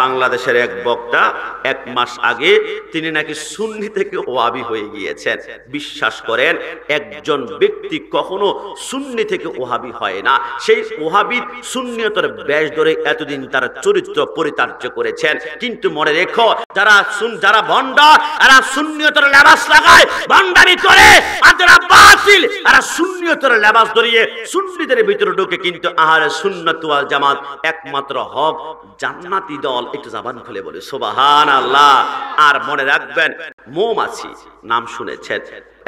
বাংলাদেশের এক বক্তা এক মাস আগে তিনি নাকি সুন্নি থেকে ওয়াবি হয়ে গিয়েছেন বিশ্বাস করেন একজন ব্যক্তি কখনো সুন্নি থেকে ওহাবি হয় না সেই ওহাবি সুন্নিয়তর ব্যাস ধরে এতদিন তার চরিত্র পরিতার্য করেছেন কিন্তু মনে রেখো যারা যারা ভণ্ডা তারা সুন্নিয়তর লাগায় ভণ্ডামি করে মুশকিল আর সুন্নিয়তের লেবাস ধরিয়ে সুন্নিদের ভিতরে ঢুকে কিন্তু আহারে সুন্নাত ওয়াল জামাত একমাত্র হক জান্নাতি দল একটু জাবান খুলে বলে আল্লাহ আর মনে রাখবেন মোমাছি নাম শুনেছেন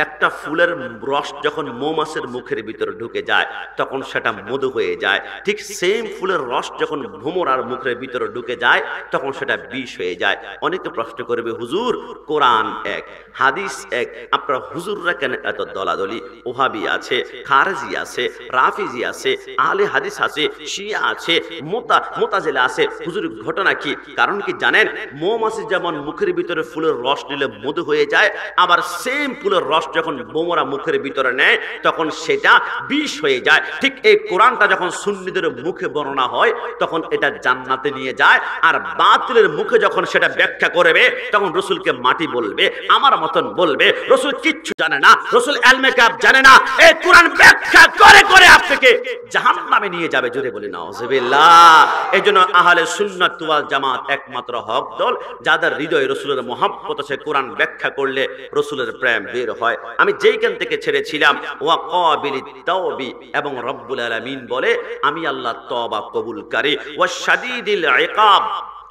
একটা ফুলের রস যখন মৌমাসের মুখের ভিতরে ঢুকে যায় তখন সেটা মধু হয়ে যায় ঠিক সেম ফুলের রস যখন ভ্রমর আর মুখের ভিতরে ঢুকে যায় তখন সেটা বিষ হয়ে যায় অনেকে প্রশ্ন করবে হুজুর কোরআন এক হাদিস এক আপনার হুজুররা কেন এত দলাদলি ওহাবি আছে খারজি আছে রাফিজি আছে আলে হাদিস আছে শিয়া আছে মোতা মোতাজেলা আছে হুজুর ঘটনা কি কারণ কি জানেন মৌমাছি যেমন মুখের ভিতরে ফুলের রস নিলে মধু হয়ে যায় আবার সেম ফুলের রস রস যখন বোমরা মুখের ভিতরে নেয় তখন সেটা বিষ হয়ে যায় ঠিক এই কোরআনটা যখন সুন্নিদের মুখে বর্ণনা হয় তখন এটা জান্নাতে নিয়ে যায় আর বাতিলের মুখে যখন সেটা ব্যাখ্যা করবে তখন রসুলকে মাটি বলবে আমার মতন বলবে রসুল কিচ্ছু জানে না রসুল এলমেকাব জানে না এই কোরআন ব্যাখ্যা করে করে আপনি ব্যক্তিকে জাহান নামে নিয়ে যাবে জোরে বলে নাওজবিল্লা এই জন্য আহলে সুন্নাত জামাত একমাত্র হক দল যাদের হৃদয়ে রসুলের মহাব্বত আছে কোরআন ব্যাখ্যা করলে রসুলের প্রেম বের হয় আমি যেইখান থেকে ছেড়েছিলাম ওয়া কাবিল তাওবি এবং রব্বুল আলামিন বলে আমি আল্লাহ তওবা কবুলকারী ওয়া শাদীদিল ইকাব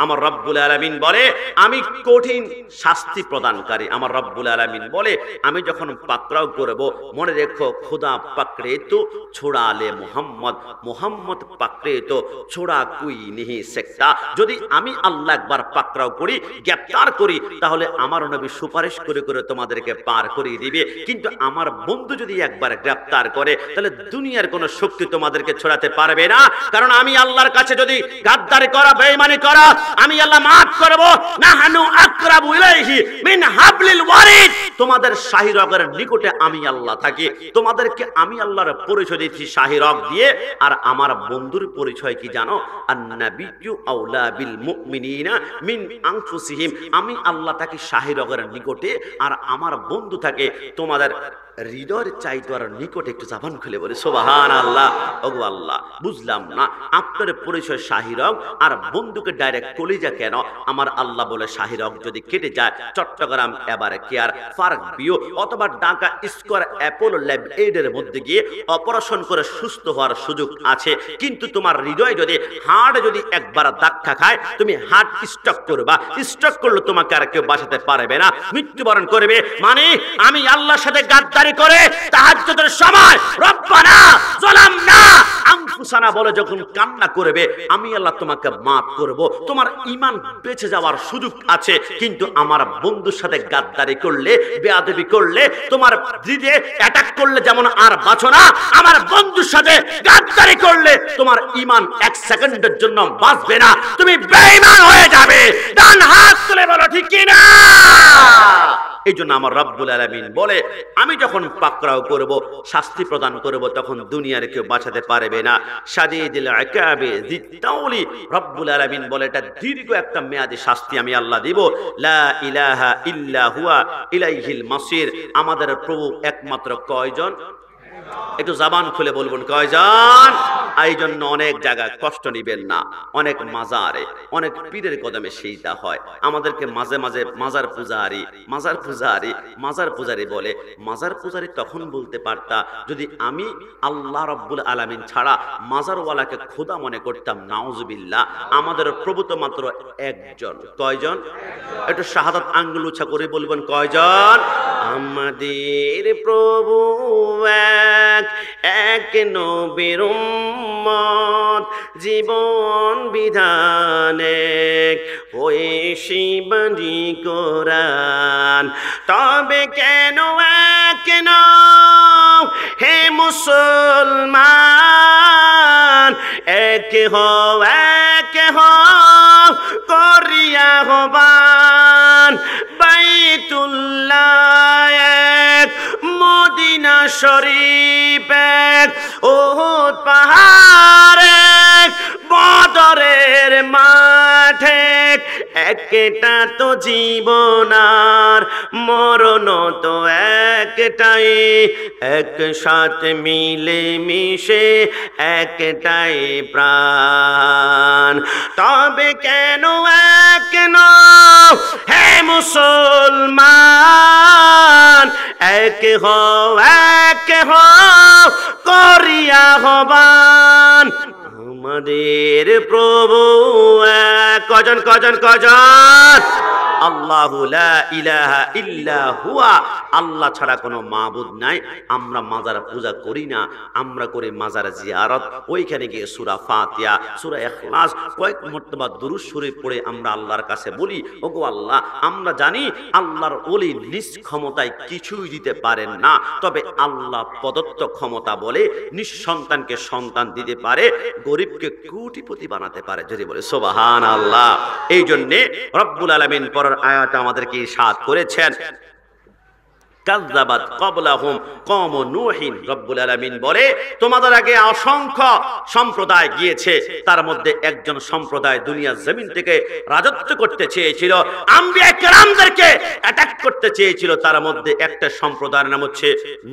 আমার রব্বুল আলমিন বলে আমি কঠিন শাস্তি প্রদানকারী আমার রব্বুল আলমিন বলে আমি যখন পাকড়াও করব মনে রেখো খুদা পাকড়ে তো ছোড়ালে মোহাম্মদ মোহাম্মদ পাকড়ে তো ছোড়া কুই নিহি সেক্তা যদি আমি আল্লাহ একবার পাকড়াও করি গ্রেপ্তার করি তাহলে আমার নবী সুপারিশ করে করে তোমাদেরকে পার করিয়ে দিবে কিন্তু আমার বন্ধু যদি একবার গ্রেপ্তার করে তাহলে দুনিয়ার কোনো শক্তি তোমাদেরকে ছোড়াতে পারবে না কারণ আমি আল্লাহর কাছে যদি গাদ্দারি করা বেইমানি করা আমি আল্লাহ মাফ করব না হানু আকরাবু ইলাইহি মিন হাবলিল ওয়ারিদ তোমাদের শাহিরগের নিকটে আমি আল্লাহ থাকি তোমাদেরকে আমি আল্লাহর পরিচয় দিচ্ছি শাহিরগ দিয়ে আর আমার বন্ধুর পরিচয় কি জানো আন্নাবিয়্যু আওলা বিল মুমিনিনা মিন আনফুসিহিম আমি আল্লাহ থাকি শাহিরগের নিকটে আর আমার বন্ধু থাকে তোমাদের হৃদয়ের চাইতো আর নিকটে একটু জাবান খুলে বলে সোবাহান আল্লাহ ওগো আল্লাহ বুঝলাম না আপনার পরিচয় শাহিরগ আর বন্ধুকে ডাইরেক্ট কলিজা কেন আমার আল্লাহ বলে শাহিরক যদি কেটে যায় চট্টগ্রাম এবারে কেয়ার ফার্ক বিও অথবা ডাকা স্কোয়ার অ্যাপোলো ল্যাব এইডের মধ্যে গিয়ে অপারেশন করে সুস্থ হওয়ার সুযোগ আছে কিন্তু তোমার হৃদয় যদি হাড় যদি একবার ধাক্কা খায় তুমি হার্ট স্টক করবা স্টক করলে তোমাকে আর কেউ বাঁচাতে পারবে না মৃত্যুবরণ করবে মানে আমি আল্লাহর সাথে গাদ্দারি করে তাহাজ্জুদের সময় রব্বানা জলাম না আনফুসানা বলে যখন কান্না করবে আমি আল্লাহ তোমাকে maaf করব তোমার তোমার ইমান বেঁচে যাওয়ার সুযোগ আছে কিন্তু আমার বন্ধুর সাথে গাদ্দারি করলে বেয়াদবি করলে তোমার হৃদয়ে অ্যাটাক করলে যেমন আর বাঁচো না আমার বন্ধুর সাথে গাদ্দারি করলে তোমার ইমান এক সেকেন্ডের জন্য বাঁচবে না তুমি বেঈমান হয়ে যাবে ডান হাত তুলে বলো ঠিক কি না এই জন্য আমার রব্বুল আলমিন বলে আমি যখন পাকড়াও করব শাস্তি প্রদান করব তখন দুনিয়ার কেউ বাঁচাতে পারবে না সাজিয়ে দিল রব্বুল আলমিন বলে এটা দীর্ঘ একটা মেয়াদী শাস্তি আমি আল্লাহ দিব লা ইলাহা মাসির আমাদের প্রভু একমাত্র কয়জন একটু জাবান খুলে বলবেন কয়জন এই জন্য অনেক জায়গায় কষ্ট নিবেন না অনেক মাজারে অনেক পীরের কদমে সেইটা হয় আমাদেরকে মাঝে মাঝে মাজার পূজারি মাজার পূজারি মাজার পূজারি বলে মাজার পূজারি তখন বলতে পারতা যদি আমি আল্লাহ রব্বুল আলমিন ছাড়া মাজারওয়ালাকে খোদা মনে করতাম নাউজবিল্লা আমাদের প্রভু মাত্র একজন কয়জন একটু শাহাদ আঙ্গুল উচ্ছা করে বলবেন কয়জন আমাদের প্রভু এক এক নবীর উম্মত জীবন বিধান এক ওই শিবানি কোরআন তবে কেন কেন হে মুসলমান এক হওয়া শরীফে উহুদ পাহাড়ে বদরের মাঠে একটা তো জীবনার মরণ তো একটাই একসাথে মিলে মিশে একটাই প্রাণ তবে কেন এক হে মুসলমান এক কেহ করিয়া হবান আমাদের প্রভু কজন কজন কজন ইল্লা আল্লাহ ছাড়া কোনো মাহবুদ নাই আমরা মাজার পূজা করি না আমরা করি মাজার জিয়ারত ওইখানে গিয়ে সুরা ফাতিয়া সুরা এখলাস কয়েক মর্তবা দুরুদ শরীফ পড়ে আমরা আল্লাহর কাছে বলি ওগো আল্লাহ আমরা জানি আল্লাহর ওলি নিজ ক্ষমতায় কিছুই দিতে পারেন না তবে আল্লাহ প্রদত্ত ক্ষমতা বলে নিঃসন্তানকে সন্তান দিতে পারে গরিবকে কোটিপতি বানাতে পারে যদি বলে সোবাহান আল্লাহ এই জন্যে রব্বুল আলমিন পর আয়াত আমাদেরকে সাত করেছেন কাজদাবাদ কবলাহুম কম নুহিন রব্বুল আলামিন বলে তোমাদের আগে অসংখ্য সম্প্রদায় গিয়েছে তার মধ্যে একজন সম্প্রদায় দুনিয়ার জমিন থেকে রাজত্ব করতে চেয়েছিল আম্বিয়া কেরামদেরকে অ্যাটাক করতে চেয়েছিল তার মধ্যে একটা সম্প্রদায়ের নাম হচ্ছে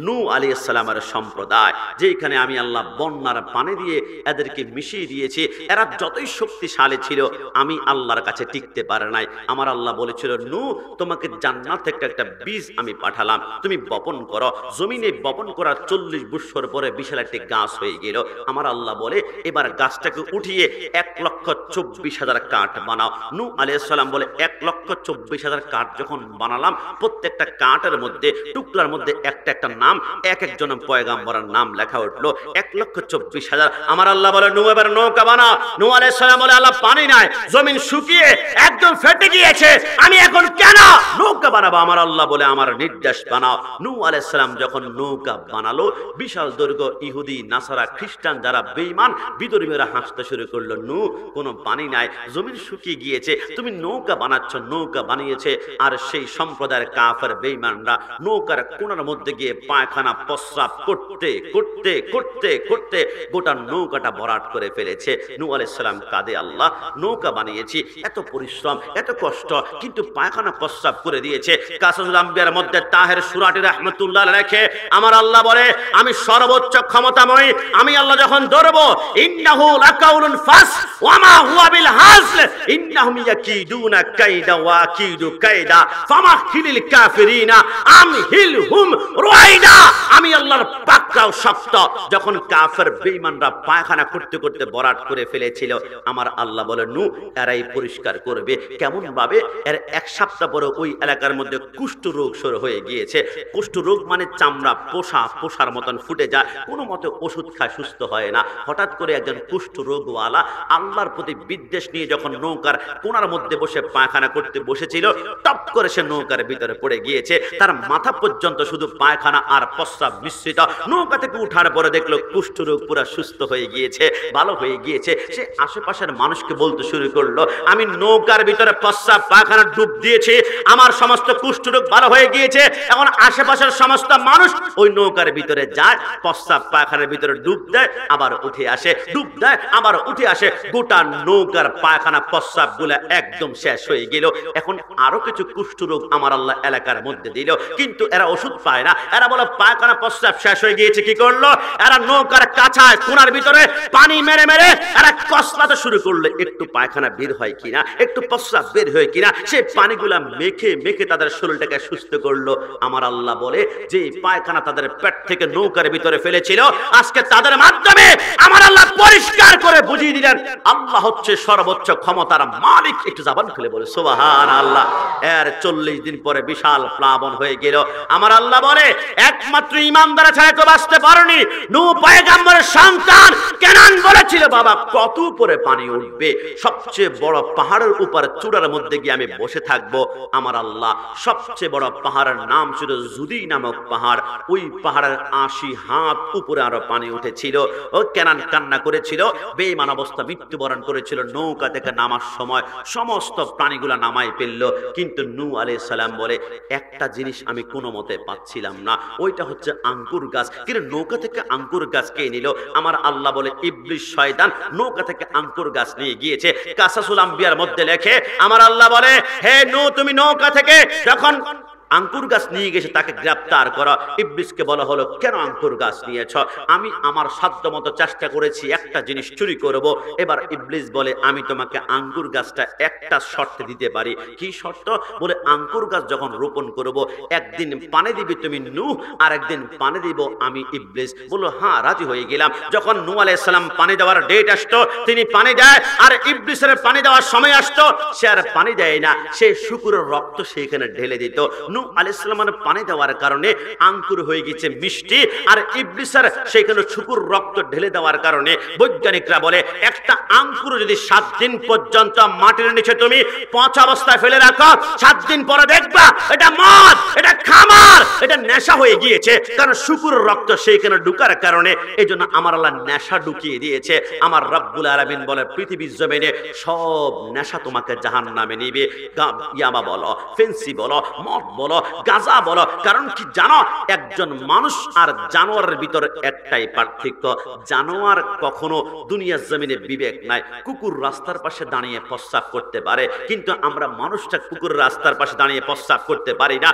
নু আলাইহিস সালামের সম্প্রদায় যেখানে আমি আল্লাহ বন্যার পানি দিয়ে এদেরকে মিশিয়ে দিয়েছি এরা যতই শক্তিশালী ছিল আমি আল্লাহর কাছে টিকতে পারে নাই আমার আল্লাহ বলেছিল নু তোমাকে জান্নাত থেকে একটা বীজ আমি পাঠালাম তুমি বপন করো জমিনে বপন করার চল্লিশ বৎসর পরে বিশাল একটি গাছ হয়ে গেল আমার আল্লাহ বলে এবার গাছটাকে উঠিয়ে এক লক্ষ চব্বিশ হাজার কাঠ বানাও নু আলিয়াল্লাম বলে এক লক্ষ চব্বিশ হাজার কাঠ যখন বানালাম প্রত্যেকটা কাঠের মধ্যে টুকলার মধ্যে একটা একটা নাম এক একজন পয়গাম্বরের নাম লেখা উঠলো এক লক্ষ চব্বিশ হাজার আমার আল্লাহ বলে নু এবার নৌকা বানাও নু আলিয়াল্লাম বলে আল্লাহ পানি নাই জমিন শুকিয়ে একদম ফেটে গিয়েছে আমি এখন কেন নৌকা বানাবো আমার আল্লাহ বলে আমার নির্দেশ বানাও নু আলাইসালাম যখন নৌকা বানালো বিশাল দৈর্ঘ্য ইহুদি নাসারা খ্রিস্টান যারা বেইমান বিদর্মীরা হাসতে শুরু করলো নু কোনো পানি নাই জমিন শুকিয়ে গিয়েছে তুমি নৌকা বানাচ্ছ নৌকা বানিয়েছে আর সেই সম্প্রদায়ের কাফের বেইমানরা নৌকার কোনার মধ্যে গিয়ে পায়খানা প্রস্রাব করতে করতে করতে করতে গোটা নৌকাটা ভরাট করে ফেলেছে নু আলাইসালাম কাদে আল্লাহ নৌকা বানিয়েছি এত পরিশ্রম এত কষ্ট কিন্তু পায়খানা প্রস্রাব করে দিয়েছে কাসাজুল আম্বিয়ার মধ্যে তাহের সুরাটি রহমতুল্লাহ রেখে আমার আল্লাহ বলে আমি সর্বোচ্চ ক্ষমতাময় আমি আল্লাহ যখন ধরব ইন্নাহু লাকাউলুন ফাস ওয়া মা হুয়া বিল হাসল ইন্নাহুম ইয়াকিদুনা কাইদা ওয়া কাইদা ফামা কাফিরিনা আম হিলহুম রুয়াইদা আমি আল্লাহর শক্ত যখন কাফের বেঈমানরা পায়খানা করতে করতে বরাট করে ফেলেছিল আমার আল্লাহ বলে নু এরাই পরিষ্কার করবে কেমন ভাবে এর এক সপ্তাহ পরে ওই এলাকার মধ্যে কুষ্ঠ রোগ শুরু হয়ে গিয়েছে দিয়েছে কুষ্ঠ রোগ মানে চামড়া পোষা পোষার মতন ফুটে যায় কোনো মতে ওষুধ খায় সুস্থ হয় না হঠাৎ করে একজন কুষ্ঠ রোগওয়ালা আল্লাহর প্রতি বিদ্বেষ নিয়ে যখন নৌকার কোনার মধ্যে বসে পায়খানা করতে বসেছিল টপ করে সে নৌকার ভিতরে পড়ে গিয়েছে তার মাথা পর্যন্ত শুধু পায়খানা আর প্রস্রাব মিশ্রিত নৌকা থেকে উঠার পরে দেখলো কুষ্ঠ রোগ পুরা সুস্থ হয়ে গিয়েছে ভালো হয়ে গিয়েছে সে আশেপাশের মানুষকে বলতে শুরু করলো আমি নৌকার ভিতরে প্রস্রাব পায়খানা ডুব দিয়েছি আমার সমস্ত কুষ্ঠ রোগ ভালো হয়ে গিয়েছে তখন আশেপাশের সমস্ত মানুষ ওই নৌকার ভিতরে যায় প্রস্তাব পায়খানার ভিতরে ডুব দেয় আবার উঠে আসে ডুব দেয় আবার উঠে আসে গোটা নৌকার পায়খানা প্রস্তাব গুলা একদম শেষ হয়ে গেল এখন আরো কিছু কুষ্ঠরোগ আমার আল্লাহ এলাকার মধ্যে দিল কিন্তু এরা ওষুধ পায় না এরা বলে পায়খানা প্রস্তাব শেষ হয়ে গিয়েছে কি করলো এরা নৌকার কাছায় কোনার ভিতরে পানি মেরে মেরে এরা কসলাতে শুরু করলো একটু পায়খানা বের হয় কিনা একটু প্রস্তাব বের হয় কিনা সে পানিগুলা মেখে মেখে তাদের শরীরটাকে সুস্থ করলো আমার আল্লাহ বলে যে পায়খানা তাদের পেট থেকে নৌকার ভিতরে ফেলেছিল আজকে তাদের মাধ্যমে আমার আল্লাহ পরিষ্কার করে বুঝিয়ে দিলেন আল্লাহ হচ্ছে সর্বোচ্চ ক্ষমতার মালিক একটু জাবান খুলে বলে সোবাহান আল্লাহ এর চল্লিশ দিন পরে বিশাল প্লাবন হয়ে গেল আমার আল্লাহ বলে একমাত্র ইমানদারা ছাড়া তো বাঁচতে পারেনি নু পায়গাম্বরের সন্তান কেনান বলেছিল বাবা কত উপরে পানি উঠবে সবচেয়ে বড় পাহাড়ের উপর চূড়ার মধ্যে গিয়ে আমি বসে থাকবো আমার আল্লাহ সবচেয়ে বড় পাহাড়ের নাম ছিল জুদি নামক পাহাড় ওই পাহাড়ের আশি হাত উপরে আরো পানি উঠেছিল ও কেনান কান্না করেছিল বেমান অবস্থা মৃত্যুবরণ করেছিল নৌকা থেকে নামার সময় সমস্ত প্রাণীগুলা নামাই ফেললো কিন্তু নু আলি সালাম বলে একটা জিনিস আমি কোনো মতে পাচ্ছিলাম না ওইটা হচ্ছে আঙ্কুর গাছ কিন্তু নৌকা থেকে আঙ্কুর গাছ কে নিল আমার আল্লাহ বলে ইবলিশ শয়তান নৌকা থেকে আঙ্কুর গাছ নিয়ে গিয়েছে কাসাসুল আম্বিয়ার মধ্যে লেখে আমার আল্লাহ বলে হে নু তুমি নৌকা থেকে যখন আঙ্কুর গাছ নিয়ে গেছে তাকে গ্রেপ্তার করা ইবলিসকে বলা হলো কেন আঙ্কুর গাছ নিয়েছ আমি আমার সাধ্য মতো চেষ্টা করেছি একটা জিনিস চুরি করব এবার ইবলিস বলে আমি তোমাকে আঙ্কুর গাছটা একটা শর্তে দিতে পারি কি শর্ত বলে আঙ্কুর গাছ যখন রোপণ করব একদিন পানি দিবি তুমি নু আর একদিন পানি দিব আমি ইবলিস বলল হ্যাঁ রাজি হয়ে গেলাম যখন নু আলাইসাল্লাম পানি দেওয়ার ডেট আসতো তিনি পানি দেয় আর ইবলিসের পানি দেওয়ার সময় আসতো সে আর পানি দেয় না সে শুকুরের রক্ত সেখানে ঢেলে দিত নু নু আলাইসাল্লামের পানি দেওয়ার কারণে আঙ্কুর হয়ে গেছে মিষ্টি আর ইবলিসের সেখানে ছুকুর রক্ত ঢেলে দেওয়ার কারণে বৈজ্ঞানিকরা বলে একটা আঙ্কুর যদি সাত দিন পর্যন্ত মাটির নিচে তুমি পচা অবস্থায় ফেলে রাখো সাত দিন পরে দেখবা এটা মদ এটা খামার এটা নেশা হয়ে গিয়েছে কারণ শুকুর রক্ত সেইখানে ঢুকার কারণে এই জন্য আমার আল্লাহ নেশা ঢুকিয়ে দিয়েছে আমার রব্বুল আলমিন বলে পৃথিবীর জমিনে সব নেশা তোমাকে জাহান নামে নিবে ইয়াবা বলো ফেন্সি বলো মদ বলো বলো গাজা বলো কারণ কি জানো একজন মানুষ আর জানোয়ারের ভিতরে একটাই পার্থক্য জানোয়ার কখনো দুনিয়ার জমিনে বিবেক নাই কুকুর রাস্তার পাশে দাঁড়িয়ে প্রস্তাব করতে পারে কিন্তু আমরা মানুষটা কুকুর রাস্তার পাশে দাঁড়িয়ে প্রস্তাব করতে পারি না